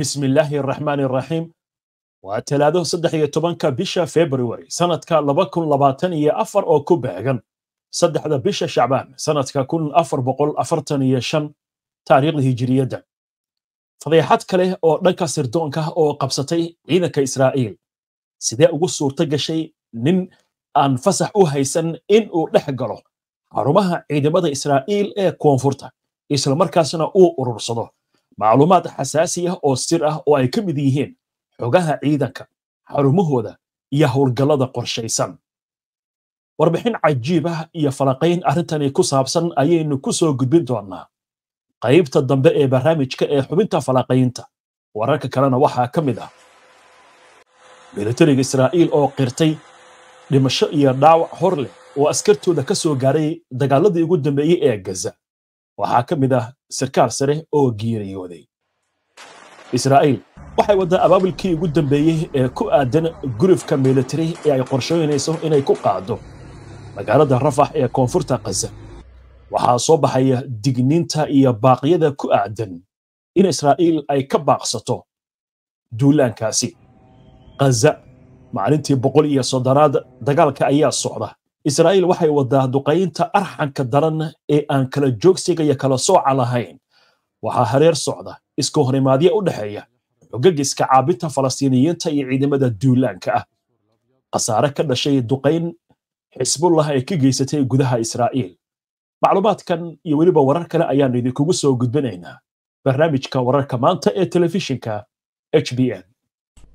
bismi illaahi araxmaan araxiim waa talaado saddex iyo tobanka bisha february sanadka laba kun labaatan iyo afar oo ku beegan saddexda bisha shacbaan sanadka kun afar boqol afartan iyo shan taariikhda hijiriyadda fadeexad kale oo dhanka sirdoonka oo qabsatay ciidanka israa'iil sidee ugu suurto gashay nin aan fasax u haysan in uu dhex galo xarumaha ciidamada israa'iil ee koonfurta isla markaasna uu urursado macluumaad xasaasi ah oo sir ah oo ay ka mid yihiin xogaha ciidanka xarumahooda iyo howlgallada qorshaysan warbixin cajiib ah iyo falaqayn arrintani ku saabsan ayaynu ku soo gudbin doonnaa qaybta dambe ee barnaamijka ee xubinta falaqaynta wararka kalena waxaa ka mid ah militariga israa'iil oo qirtay dhimasho iyo dhaawac hor leh oo askartooda ka soo gaaray dagaaladii ugu dambeeyey ee gaza waxaa ka mid ah sarkaal sare oo geeriyooday israa'iil waxay waddaa abaabulkii ugu dambeeyey ee ku aadan gurifka militari ee ay qorshaynayso inay ku qaaddo magaalada rafax ee koonfurta kasa waxaa soo baxaya digniinta iyo baaqyada ku aadan in israa'iil ay ka baaqsato duulaankaasi khaza maalintii boqol iyo soddonaad dagaalka ayaa socda israa'iil waxay waddaa duqaynta arxanka daran ee aan kala joogsiga iyo kala sooca lahayn waxaa hareer socda iska horimaadyo u dhexeeya xogagiska caabinta falastiiniyiinta iyo ciidamada duulaanka ah khasaare ka dhashay duqayn xisbullah ee ka geysatay gudaha israa'iil macluumaadkan iyo weliba warar kale ayaannu idinkugu soo gudbinaynaa barnaamijka wararka maanta ee telefishinka h b n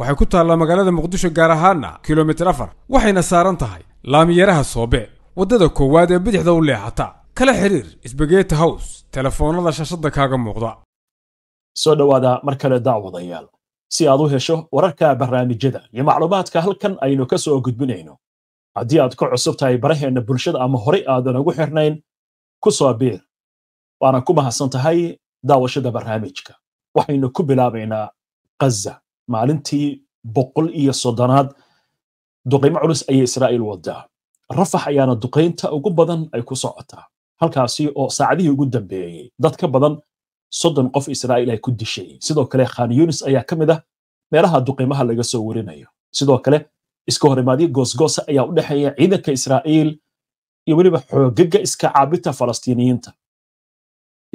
waxay ku taallaa magaalada muqdisho gaar ahaana kilomitir afar waxayna saaran tahay laamiyaraha soobe waddada koowaad ee bidixda u leexata kala xidhiir sbageti hows telefoonada shashadda kaaga muuqda soo dhowaada mar kale daawadayaal si aad u hesho wararka barnaamijyada iyo macluumaadka halkan aynu ka soo gudbinayno haddii aad ka cusub tahay baraheenna bulshada ama horey aadan ugu xirnayn ku soo biir waana ku mahadsan tahay daawashada barnaamijka waxaynu ku bilaabaynaa ghaza maalintii boqol iyo soddonaad duqeymo culus ayay israa'iil waddaa rafax ayaana duqaynta ugu badan ay ku socotaa halkaasi oo saacadihii ugu dambeeyey dad ka badan soddon qof israa'iil ay ku dishay sidoo kale khan yunis ayaa ka mid ah meelaha duqaymaha laga soo werinayo sidoo kale iska horimaadyo goosgoosa ayaa u dhexeeya ciidanka israa'iil iyo weliba xoogaga iska caabinta falastiiniyiinta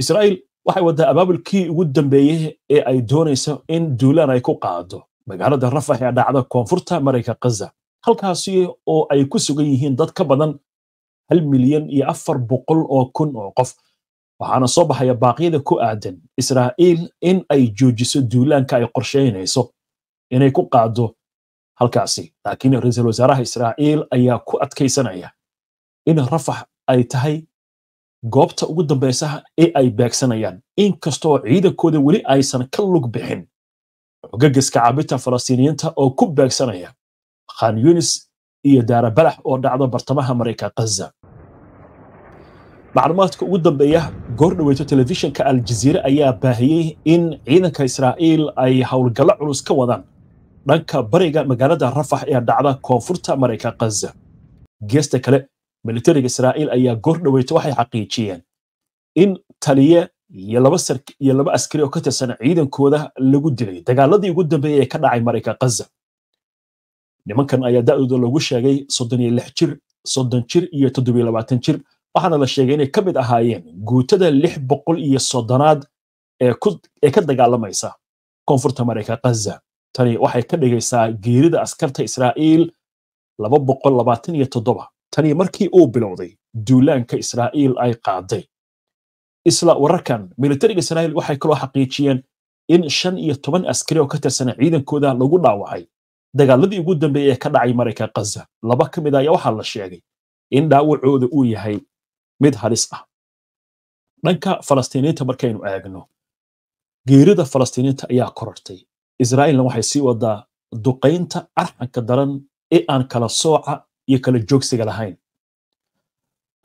israa'iil waxay waddaa abaabulkii ugu dambeeye ee ay doonayso in duulaan ay ku qaado magaalada rafax ee dhacda koonfurta marayka kaza halkaasi oo ay ku sugan yihiin dad ka badan hal milyan iyo afar boqol oo kun oo qof waxaana soo baxaya baaqyada ku aadan israa'iil in ay joojiso duulaanka ay qorsheynayso inay ku qaado halkaasi laakiin ra-iisul wasaaraha israa'iil ayaa ku adkaysanaya in rafax ay tahay goobta ugu dambaysaha ee ay baagsanayaan inkastoo ciidankooda weli aysan ka lug bixin xogagaska caabinta falastiiniyiinta oo ku baagsanaya khan yunis iyo daarabalax oo dhacda bartamaha mareyka khaza macluumaadka ugu dambeeya goor dhaweyto telefishinka aljaziire ayaa baahiyey in ciidanka israa'iil ay howlgallo culus ka wadaan dhanka bariga magaalada rafax ee dhacda koonfurta mareyka khaza geesta kale militariga israa'iil ayaa goor dhoweyta waxay xaqiijiyeen in taliye iyo laba sark iyo laba askari oo ka tirsan ciidankooda lagu dilay dagaaladii ugu dambeeyay ee ka dhacay marayka gaza nimankan ayaa da'dooda lagu sheegay soddon iyo lix jir soddon jir iyo toddobiyo labaatan jir waxaana la sheegay inay ka mid ahaayeen guutada lix boqol iyo soddonaad ee ka dagaalamaysa koonfurta marayka gaza tani waxay ka dhigaysaa geerida askarta israa'iil laba boqol labaatan iyo toddoba tani markii uu bilowday duulaanka israa'iil ay qaaday isla wararkan militariga israa'iil waxay kaloo xaqiijiyeen in shan iyo toban askari oo ka tirsan ciidankooda lagu dhaawacay dagaaladii ugu dambeeyey ee ka dhacay maraykan khaza laba ka mid a ayaa waxaa la sheegay in dhaawacooda uu yahay mid halis ah dhanka falastiiniinta markaynu eegno geerida falastiiniinta ayaa korortay israa'iilna waxay sii wadaa duqaynta arxanka daran ee aan kala sooca iyo kala joogsiga lahayn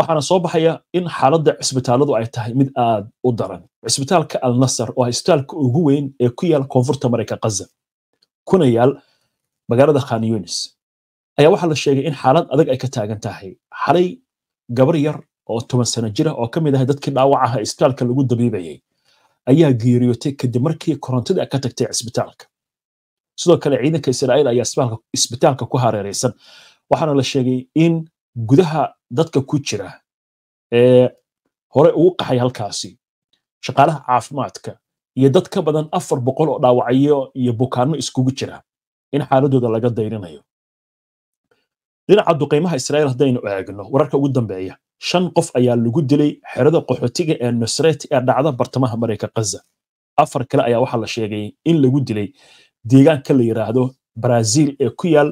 waxaana soo baxaya in xaaladda cisbitaaladu ay tahay mid aad u daran cisbitaalka alnasar oo ah cisbitaalka ugu weyn ee ku yaal koonfurta marayka kaza kuna yaal magaalada khan yunis ayaa waxaa la sheegay in xaalad adag ay ka taagan tahay xalay gabar yar oo toban sano jira ah oo ka mid ahay dadkii dhaawacaha cisbitaalka lagu dabiibayay ayaa geeriyootay kadib markii korontada ka tagtay cisbitaalka sidoo kale ciidanka israa'iil ayaa cisbitaalka ku hareereysan waxaana la sheegay in gudaha dadka ku jira ee hore ugu qaxay halkaasi shaqaalaha caafimaadka iyo dad ka badan afar boqol oo dhaawacayo iyo bukaanno iskugu jira in xaaladooda laga dayrinayo dhinaca duqaymaha israa'iil haddaynu eegno wararka ugu dambeeya shan qof ayaa lagu dilay xerada qaxootiga ee nusret ee dhacda bartamaha marayka kaza afar kale ayaa waxaa la sheegay in lagu dilay deegaanka la yidhaahdo brazil ee ku yaal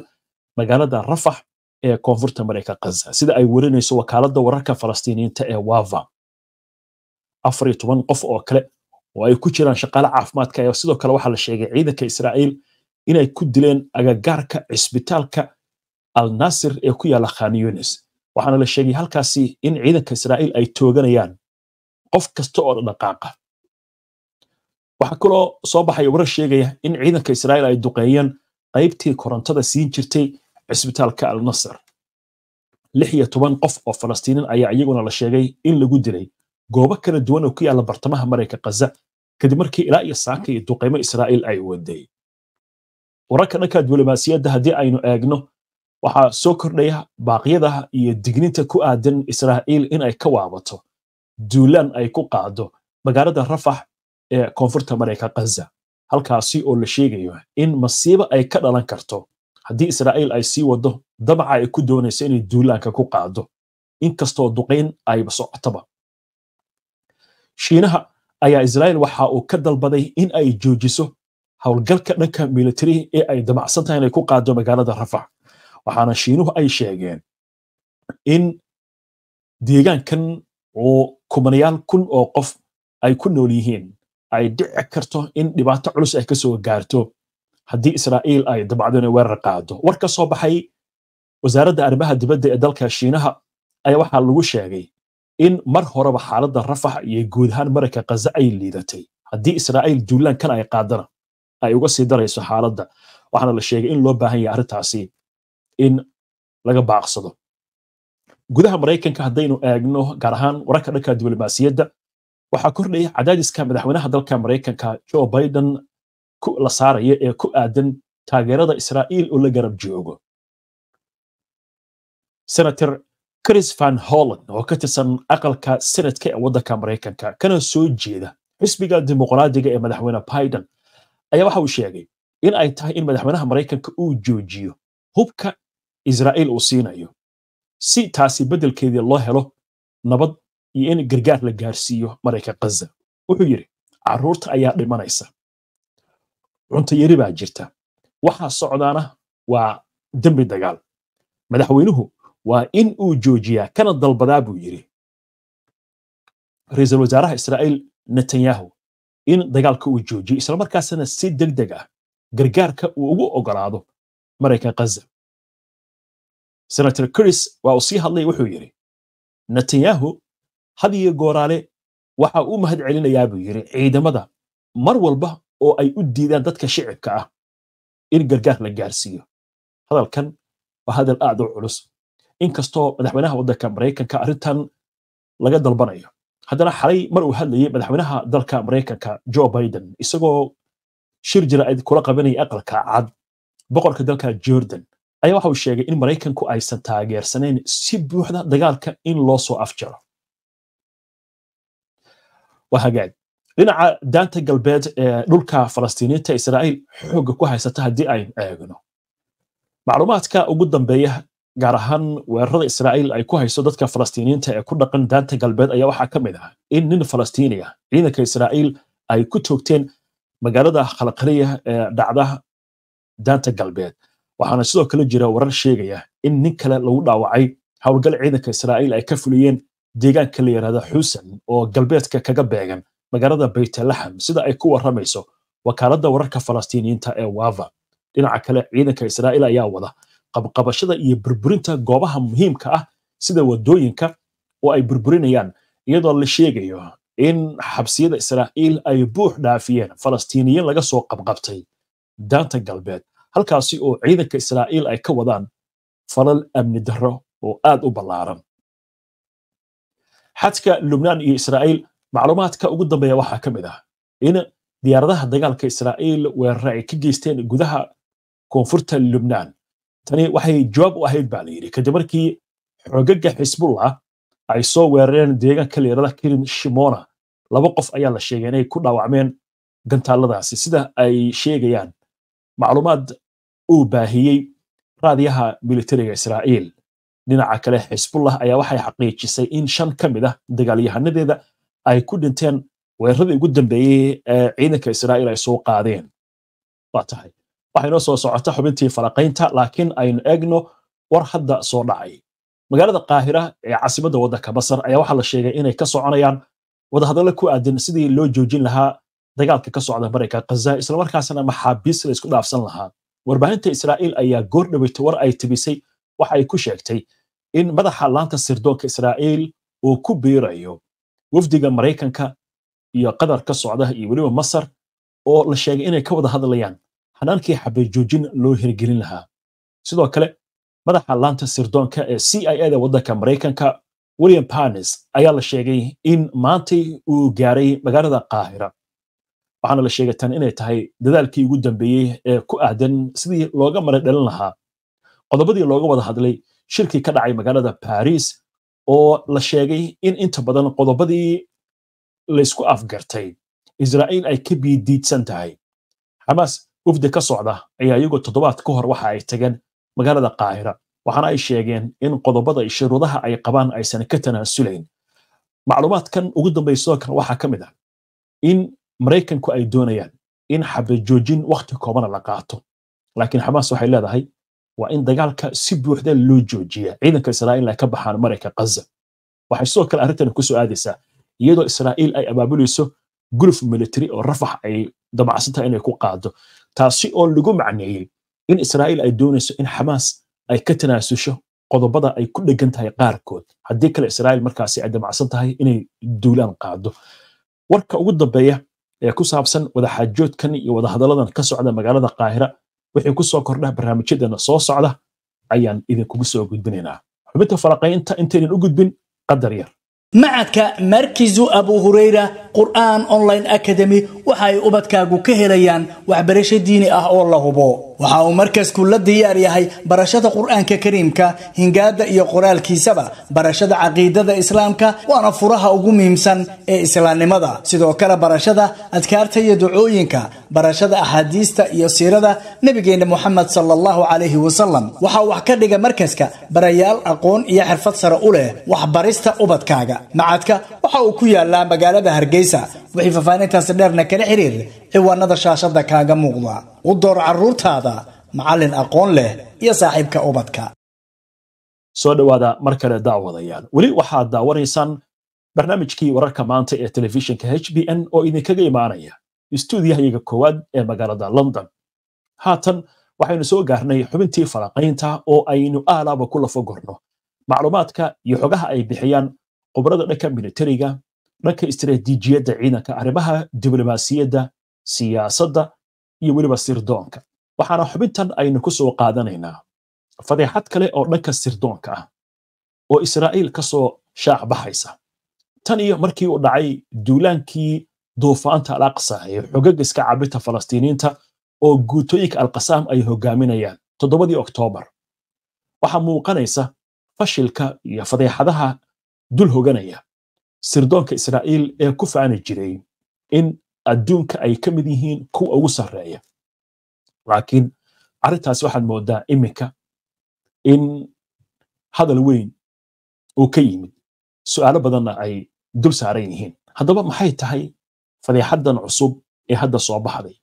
magaalada rafax ee koonfurta maraykan kaza sida ay werinayso wakaalada wararka falastiiniyiinta ee wava afar iyo toban qof oo kale oo ay ku jiraan shaqaale caafimaadka ee sidoo kale waxaa la sheegay ciidanka israa'iil inay ku dileen agagaarka cisbitaalka al nasir ee ku yaala khan yunis waxaana la sheegay halkaasi in ciidanka israa'iil ay tooganayaan qof kasta oo dhaqaaqa waxaa kaloo soo baxaya warar sheegaya in ciidanka israa'iil ay duqeeyeen qaybtii korontada siin jirtay cisbitaalka alnasr lix iyo toban qof oo falastiinin ayaa iyaguna la sheegay in lagu dilay goobo kala duwan oo ku yaalla bartamaha marayka kaza kadib markii ilaa iyo saaka iyo duqeymo israa'iil ay waday wararka dhanka diblomaasiyadda haddii aynu eegno waxaa soo kordhaya baaqyada iyo digniinta ku aadan israa'iil in ay ka waabato duulaan ay ku qaado magaalada rafax ee koonfurta marayka kaza halkaasi oo la sheegayo in masiibo ay ka dhalan karto haddii israa'iil ay sii wado dabaca ay ku doonayso inay duulaanka ku qaado inkastoo duqeyn ayba socotaba shiinaha ayaa israa'iil waxa uu ka dalbaday in ay joojiso howlgalka dhanka militari ee ay damacsan tahay inay ku qaado magaalada rafax waxaana shiinuhu ay sheegeen in deegaankan oo kumanayaal kun oo qof ay ku nool yihiin ay dhici karto in dhibaato culus ay kasoo gaarto haddii israa'iil ay dabacdo weerar qaado war ka soo baxay wasaaradda arrimaha dibadda ee dalka shiinaha ayaa waxaa lagu sheegay in mar horeba xaaladda rafax iyo guud ahaan marayka khaza ay liidatay haddii israa'iil duulaankan ay qaadana ay uga sii darayso xaaladda waxaana la sheegay in loo baahan yahay arrintaasi in laga baaqsado gudaha maraykanka haddaynu eegno gaar ahaan wararka dhanka diblomaasiyadda waxaa kordhaya cadaadiska madaxweynaha dalka maraykanka joe biden la saaraya ee ku aadan taageerada israa'iil uu la garab joogo senator chris van holland oo ka tirsan aqalka senatka ee waddanka maraykanka kana soo jeeda xisbiga dimuqraadiga ee madaxweyne biden ayaa waxa uu sheegay in ay tahay in madaxweynaha maraykanka uu joojiyo hubka israa'iil uu siinayo si taasi beddelkeedii loo helo nabad iyo in gargaar la gaarsiiyo maraykan ghaza wuxuu yidhi caruurta ayaa dhimanaysa cunto yari baa jirta waxaa socdaana waa dembi dagaal madaxweynuhu waa in uu joojiyaa kana dalbadaa buu yiri ra-iisul wasaaraha israa'iil netanyahu in dagaalka uu joojiyo islamarkaasna si deg deg ah gargaarka uu ugu ogolaado maraykan ghaza senator curis waa uu sii hadlay wuxuu yidhi netanyahu had iyo gooraale waxa uu mahad celinayaa buu yidhi ciidamada mar walba oo ay u diidaan dadka shicibka ah in gargaar la gaarsiiyo hadalkan waa hadal aad u culus inkastoo madaxweynaha waddanka maraykanka arrintan laga dalbanayo haddana xalay mar uu hadlayay madaxweynaha dalka maraykanka jo biden isagoo shir jira ay kula qabanaya aqalka cad boqorka dalka jordan ayaa waxa uu sheegay in maraykanku aysan taageersanayn si buuxda dagaalka in loo soo afjaro waa hagaag dhinaca daanta galbeed ee dhulka falastiiniinta israa'iil xoogga ku haysata haddii aynu eegno macluumaadka ugu dambeeya gaar ahaan weerarada israa'iil ay ku hayso dadka falastiiniinta ee ku dhaqan daanta galbeed ayaa waxaa ka mid ah in nin falastiini ah ciidanka israa'iil ay ku toogteen magaalada khalqaliya ee dhacda daanta galbeed waxaana sidoo kale jira warar sheegaya in nin kale lagu dhaawacay howlgal ciidanka israa'iil ay ka fuliyeen deegaanka la yidhahda xuusan oo galbeedka kaga beegan magaalada baytlaxam sida ay ku waramayso wakaaladda wararka falastiiniyiinta ee wava dhinaca kale ciidanka israa'iil ayaa wada qabqabashada iyo burburinta goobaha muhiimka ah sida wadooyinka oo ay burburinayaan iyadoo la sheegayo in xabsiyada israa'iil ay buux dhaafiyeen falastiiniyiin laga soo qabqabtay daanta galbeed halkaasi oo ciidanka israa'iil ay ka wadaan falal amni darro oo aad u ballaaran xadka lubnaan iyo israa'iil macluumaadka ugu dambeeya waxaa ka mid ah in diyaaradaha dagaalka israa'iil weerar ay ka geysteen gudaha koonfurta lubnaan tani waxay jawaab u ahayd baa layidhi kadib markii xoogaga xisbullah ay soo weerareen deegaanka layirada kirin shimona laba qof ayaa la sheegay inay ku dhaawacmeen gantaaladaasi sida ay sheegayaan macluumaad uu baahiyey raadiyaha militariga israa'iil dhinaca kale xisbullah ayaa waxay xaqiijisay in shan ka mid ah dagaalyahanadeeda ay ku dhinteen weeraradii ugu dambeeyey ee ciidanka israa'iil ay soo qaadeen waa tahay waxaynoo soo socota xubintii faraqaynta laakiin aynu eegno war hadda soo dhacay magaalada qaahira ee caasimadda waddanka masar ayaa waxaa la sheegay inay ka soconayaan wadahadallo ku aadan sidii loo joojin lahaa dagaalka ka socda maraykan khaza islamarkaasna maxaabiis la isku dhaafsan lahaa warbaahinta israa'iil ayaa goor dhaweyta war ay tabisay waxa ay ku sheegtay in madaxa laanta sirdoonka israa'iil uu ku biirayo wafdiga maraykanka iyo qatar ka socda iyo weliba masar oo la sheegay inay ka wada hadlayaan hanaankii xabajoojin loo hirgelin lahaa sidoo kale madaxa laanta sirdoonka ee c i a da waddanka maraykanka william parnes ayaa la sheegay in maantay uu gaaray magaalada qaahira waxaana la sheegay tan inay tahay dadaalkii ugu dambeeyey ee ku aadan sidii looga mara dhalin lahaa qodobadii looga wada hadlay shirkii ka dhacay magaalada baris oo la sheegay in inta badan qodobadii laysku afgartay israa'iil ay ka biidiidsan tahay xamaas wafdi ka socda ayaa iyagoo toddobaad ka hor waxa ay tageen magaalada qaahira waxaana ay sheegeen in qodobada shuruudaha ay qabaan aysan ka tanaasulayn macluumaadkan ugu dambaysadoo kale waxaa ka mid ah in maraykanku ay doonayaan in xabajoojin wakhti koobana la qaato laakiin xamaas waxay leedahay waa in dagaalka si buuxda loo joojiyaa ciidanka israa'iil ay ka baxaan marayka ghaza waxay sidoo kale arrintan ku aadaysaa iyadoo israa'iil ay abaabulayso guluf military oo rafax ay damacsantaha inay ku qaado taasi oo lagu macneeyey in israa'iil ay doonayso in xamaas ay ka tanaasusho qodobada ay ku dhegan tahay qaarkood haddii kale israa'iil markaasi ay damacsan tahay inay duulaan qaado warka ugu dambeeya ee ku saabsan wadaxaajoodkan iyo wadahadalladan ka socda magaalada qaahira wixii kusoo soo kordhaa barnaamijyadeena soo socda ayaan idinkugu soo gudbinaynaa xubinta falaqaynta intaynan u gudbin qadar yar macadka markizu abu hurayra qur'aan online academy waxa ay ubadkaagu ka helayaan waxbarasho diini ah oo la hubo waxa uu markasku la diyaar yahay barashada qur-aanka kariimka hingaada iyo qoraalkiisaba barashada caqiidada islaamka waana furaha ugu muhiimsan ee islaamnimada sidoo kale barashada adkaarta iyo ducooyinka barashada axaadiista iyo siirada nebigeenna moxamed sala allahu calayhi wasalam waxaa wax ka dhiga markaska barayaal aqoon iyo xirfad sare u leh waxbarista ubadkaaga macadka waxa uu ku yaallaa magaalada hargeysa wixii faahfaahintaasi dheerna kala xidhiir ciwaanada shaashada kaaga muuqda u door carruurtaada macallin aqoon leh iyo saaxiibka ubadka soo dhawaada mar kale daawadayaal weli waxaad daawanaysaan barnaamijkii wararka maanta ee telefishinka h b n oo idinkaga imaanaya istuudiyahayaga koowaad ee magaalada london haatan waxaynu soo gaarnay xubintii falanqaynta oo aynu aalaaba ku lafogorno macluumaadka iyo xogaha ay bixiyaan khubrada dhanka militariga dhanka istaraatiijiyadda ciidanka arrimaha diblomaasiyadda siyaasadda iyo weliba sirdoonka waxaana xubintan aynu ku soo qaadanaynaa fadeexad kale oo dhanka sirdoonka ah oo israa'iil ka soo shaac baxaysa tan iyo markii uu dhacay duulaankii duufaanta alaqsa aqsa ee xogaga iska cabirta falastiiniinta oo guutooyinka alqasaam ay hogaaminayaan toddobadii oktoobar waxaa muuqanaysa fashilka iyo fadeexadaha dul hoganaya sirdoonka israa'iil ee ku faani jiray in adduunka ay ka mid yihiin kuwa ugu sarreeya laakiin arrintaas waxaad moodaa iminka in hadal weyn uu ka yimid su'aalo badanna ay dul saaran yihiin haddaba maxay tahay fadeexaddan cusub ee hadda soo baxday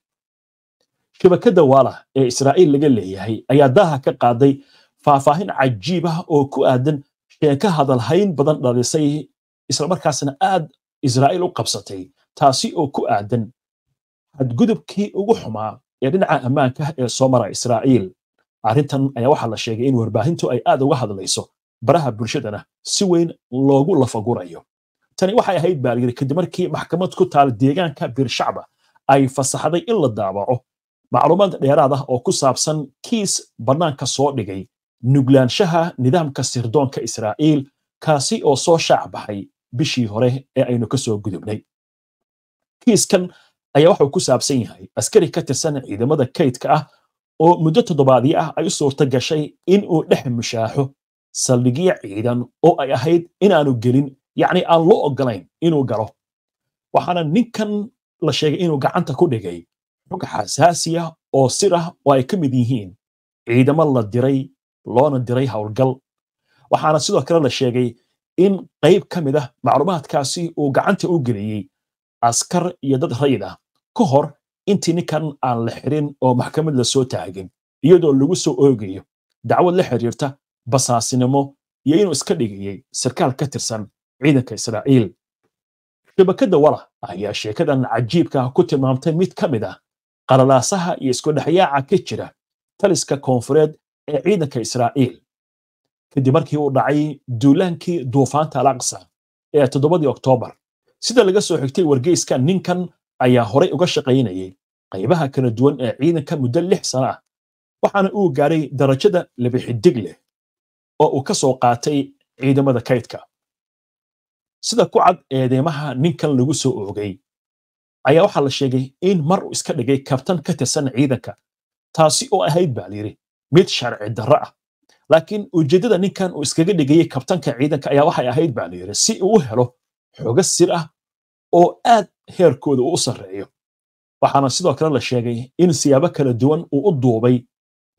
shabakada waalah ee israa'iil laga leeyahay ayaa daaha ka qaaday faahfaahin cajiib ah oo ku aadan sheeka hadalhayn badan dhalisay islamarkaasna aad israa'iil u qabsatay taasi oo ku aadan xadgudubkii ugu xumaa ee dhinaca ammaanka ah ee soo mara israa'iil arrintan ayaa waxaa la sheegay in warbaahintu ay aad uga hadlayso baraha bulshadana si weyn loogu lafagurayo tani waxay ahayd baalyiri kadib markii maxkamad ku taal deegaanka biirshacba ay fasaxday in la daabaco macluumaad dheeraad ah oo ku saabsan kiis bannaanka soo dhigay nuglaanshaha nidaamka sirdoonka israa'iil kaasi oo soo shaac baxay bishii hore ee aynu ka soo gudubnay kiiskan ayaa waxuu ku saabsan yahay askari ka tirsan ciidamada kaydka ah oo muddo toddobaadyo ah ay u suurto gashay inuu dhex mushaaxo saldhigyo ciidan oo ay ahayd inaanu gelin yacni aan loo ogolayn inuu galo waxaana ninkan la sheegay inuu gacanta ku dhigay xog xasaasi oo sir ah oo ay ka mid yihiin ciidamo la diray loona diray howlgal waxaana sidoo kale la sheegay in qayb ka mid ah macluumaadkaasi uu gacanta u geliyey askar iyo dad rayid ah ka hor intii ninkan aan la xirin oo maxkamad lasoo taagin iyadoo lagu soo oogayo dacwad la xiriirta basaasinimo iyo inuu iska dhigiyey sarkaal ka tirsan ciidanka israa'iil shabakadda wala ayaa sheekadan cajiibka ah ku tilmaamtay mid ka mid ah qalalaasaha iyo iskudhexyaaca ka jira taliska koonfureed ee ciidanka israa'iil kadib markii uu dhacay duulaankii duufaanta alaqsa ee toddobadii oktoobar sida laga soo xigtay wargeyska ninkan ayaa horay uga shaqaynayay qaybaha kala duwan ee ciidanka muddo lix sano ah waxaana uu gaaray darajada labixidig leh oo uu ka soo qaatay ciidamada kaydka sida ku cad eedeymaha ninkan lagu soo oogay ayaa waxaa la sheegay in mar uu iska dhigay kabtan ka tirsan ciidanka taasi oo ahayd baa layidhi mid sharci darro ah laakiin ujeeddada ninkan uu iskaga dhigayay kabtanka ciidanka ayaa waxay ahayd baa layidhi si uu u helo xooga sir ah oo aad heerkooda uu u sarreeyo waxaana sidoo kale la sheegay in siyaabo kala duwan uu u duubay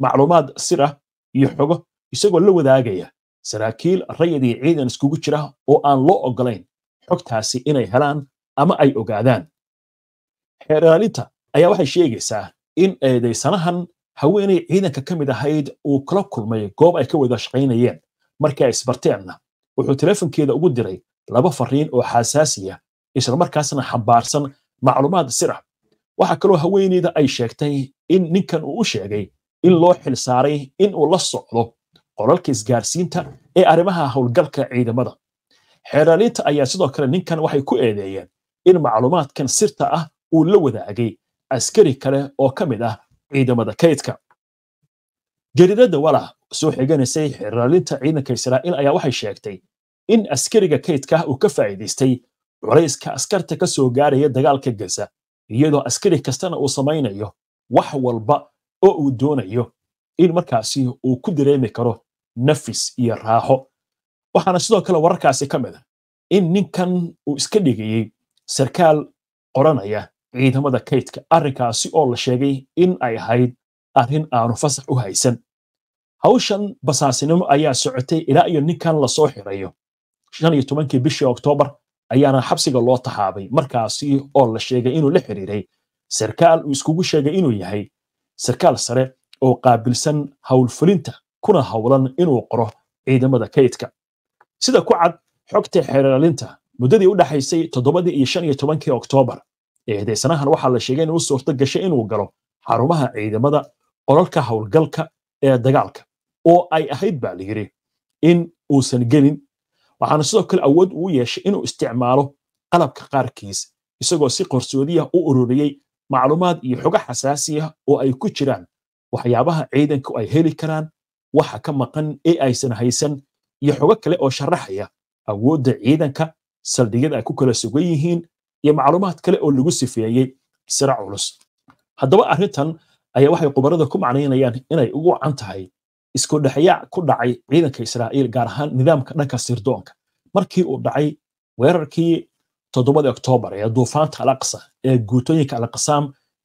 macluumaad sir ah iyo xogo isagoo la wadaagaya saraakiil rayid iyo ciidan iskugu jira oo aan loo ogolayn xogtaasi inay helaan ama ay ogaadaan xeer ilaalinta ayaa waxay sheegaysaa in eedaysanahan haweenay ciidanka ka mid ahayd uu kala kulmay goob ay ka wada shaqaynayeen markii ay isbarteenna wuxuu teleefonkeeda ugu diray laba fariin oo xasaasiya ah islamarkaasna xambaarsan macluumaad sir ah waxaa kaloo haweeneyda ay sheegtay in ninkan uu u sheegay in loo xilsaaray in uu la socdo qolalka isgaarsiinta ee arrimaha howlgalka ciidamada xeeraaliinta ayaa sidoo kale ninkan waxay ku eedeeyeen in macluumaadkan sirta ah uu la wadaagay askari kale oo ka mid ah ciidamada kaydka jariidada walac soo xiganaysay xeeraalinta ciidanka israa'iil ayaa waxay sheegtay in askariga kaydka ah uu ka faa'iidaystay culayska askarta ka soo gaaraya dagaalka gaza iyadoo askari kastana uu samaynayo wax walba oo uu doonayo in markaasi uu ku dareemi karo nafis iyo raaxo waxaana sidoo kale wararkaasi ka mid a ah in ninkan uu iska dhigayey sarkaal qoranaya ciidamada kaydka arrinkaasi oo la sheegay in ay ahayd arrin aanu fasax u haysan hawshan basaasinimo ayaa socotay ilaa iyo ninkan lasoo xirayo shan iyo tobankii bishii oktoobar ayaana xabsiga loo taxaabay markaasi oo la sheegay inuu la xiriiray sarkaal uu iskugu sheegay inuu yahay sarkaal sare oo qaabilsan howlfulinta kuna howlan inuu qoro ciidamada kaydka sida ku cad xogta xeeraalinta muddadii u dhaxaysay toddobadii iyo shan iyo tobankii oktoobar ee eedeysanahan waxaa la sheegay inuu suurto gashay inuu galo xarumaha ciidamada qolalka howlgalka ee dagaalka oo ay ahayd baa la yidhi in uusan gelin waxaana sidoo kale awood uu yeeshay inuu isticmaalo qalabka qaarkiis isagoo si qorsoodiyah u ururiyey macluumaad iyo xogo xasaasi oo ay ku jiraan waxyaabaha ciidanku ay heli karaan waxa ka maqan ee aysan haysan iyo xogo kale oo sharaxaya awoodda ciidanka saldhigyada ay ku kala sugan yihiin iyo macluumaad kale oo lagu sifeeyey sira culus haddaba arrintan ayaa waxay khubarada ku macnaynayaan inay ugu wacan tahay isku dhexyaac ku dhacay ciidanka israa'iil gaar ahaan nidaamka dhanka sirdoonka markii uu dhacay weerarkii toddobadii oktoobar ee duufaanta alaqsa ee guutooyinka alaqsaam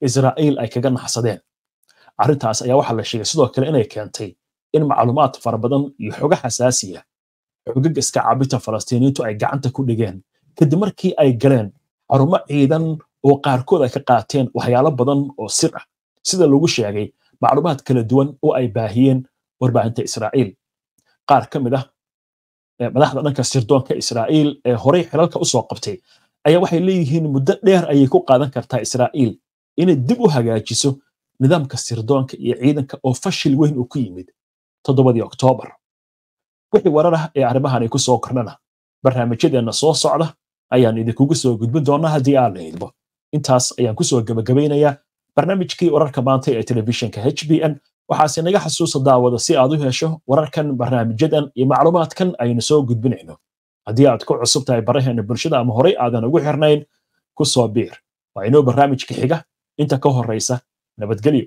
israa'iil ay kaga naxsadeen arrintaas ayaa waxaa la sheegay sidoo kale inay keentay in macluumaad fara badan iyo xoga xasaasiya ah, xogag iska caabita falastiiniintu ay gacanta ku dhigeen kadib markii ay galeen xarumo ciidan oo qaarkood ay ka qaateen waxyaalo badan oo sir ah sida lagu sheegay macluumaad kala duwan oo ay baahiyeen warbaahinta israa'iil qaar ka mid ah madaxda dhanka sirdoonka israa'iil ee horey xilalka u qabtay ayaa waxay leeyihiin muddo dheer ayay ku qaadan kartaa israa'iil inay dib u hagaajiso nidaamka sirdoonka iyo ciidanka oo fashil weyn uu ku yimid toddobadii oktoobar wixii warar ah ee arrimahan ay ku soo kornana barnaamijyadeenna soo socda ayaan idinkugu soo gudbin doonaa haddii aan la helbo intaas ayaan ku soo gebagabaynayaa barnaamijkii wararka maanta ee telefishinka h b n waxaase naga xasuusa daawada si aad u hesho wararkan barnaamijyadan iyo macluumaadkan aynu soo gudbinayno haddii aad ku cusub tahay baraheena bulshada ama horay aadan ugu xirnayn ku soo biir waa inoo barnaamijka xiga inta ka horraysa nabadgelyo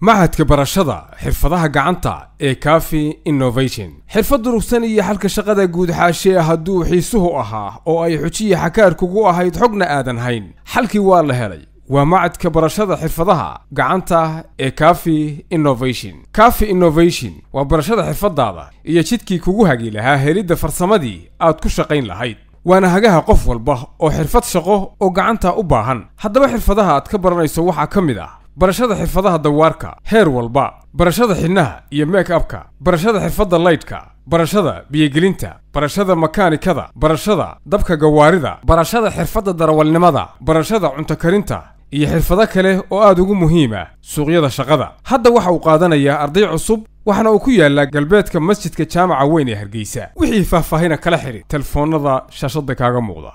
macadka barashada xirfadaha gacanta ee kafi innovation xirfad durugsan iyo xalka shaqada guud xaashee hadduu xiisuhu ahaa oo ay xujiya xakaar kugu ahayd xogna aadan hayn xalkii waa la helay waa macadka barashada xirfadaha gacanta ee kafi innovation kafi innovation waa barashada xirfadaada iyo jidkii kugu hagi lahaa helidda farsamadii aad ku shaqayn lahayd waana hagaha qof walba oo xirfad shaqo oo gacanta u baahan haddaba xirfadaha aad ka baranayso waxaa ka mid ah barashada xirfadaha dawaarka heer walba barashada xidhnaha iyo meek abka barashada xirfadda laydhka barashada biyogelinta barashada makaanikada barashada dabka gawaarida barashada xirfadda darawalnimada barashada cuntokarinta iyo xirfado kale oo aad ugu muhiima suuqyada shaqada hadda waxa uu qaadanayaa arday cusub waxaana uu ku yaallaa galbeedka masjidka jaamaca weyn ee hargeysa wixii faahfaahina kala xidhi telefoonnada shaashadda kaaga muuqda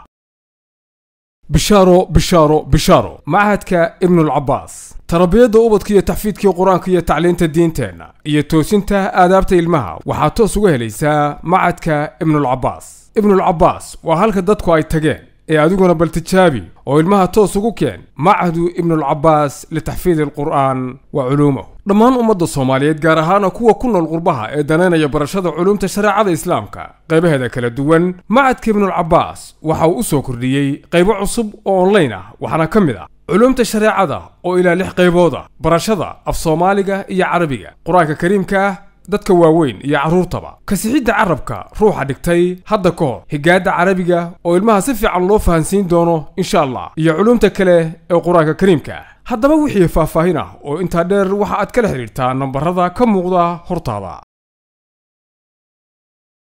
bishaaro bishaaro bishaaro machadka ibnulcabaas tarbiyadda ubadka iyo taxfiidkii qur-aanka iyo tacliinta diinteenna iyo toosinta aadaabta ilmaha waxaa toos uga helaysaa macadka ibnulcabaas ibnulcabaas waa halka dadku ay tageen ee adiguna bal tijaabi oo ilmaha toos ugu keen machadu ibnulcabaas litaxfiid alqur'aan wa culuumahu dhammaan ummadda soomaaliyeed gaar ahaana kuwa ku nool qurbaha ee danaynaya barashada culuumta shareecada islaamka qaybaheeda kala duwan macadka ibnulcabaas waxa uu u soo kordhiyey qaybo cusub oo online ah waxaana ka mid ah culumta shareecada oo ilaa lix qaybooda barashada af soomaaliga iyo carabiga qur-aanka kariimka ah dadka waaweyn iyo carruurtaba kasixidda carabka ruuxa dhigtay hadda ka hor higaadda carabiga oo ilmaha si fiican loo fahansiin doono insha allah iyo culumta kale ee qur-aanka kariimka ah haddaba wixii faahfaahin ah oo intaa dheer waxa aad kala xidhiirtaa nambarada ka muuqda hortaada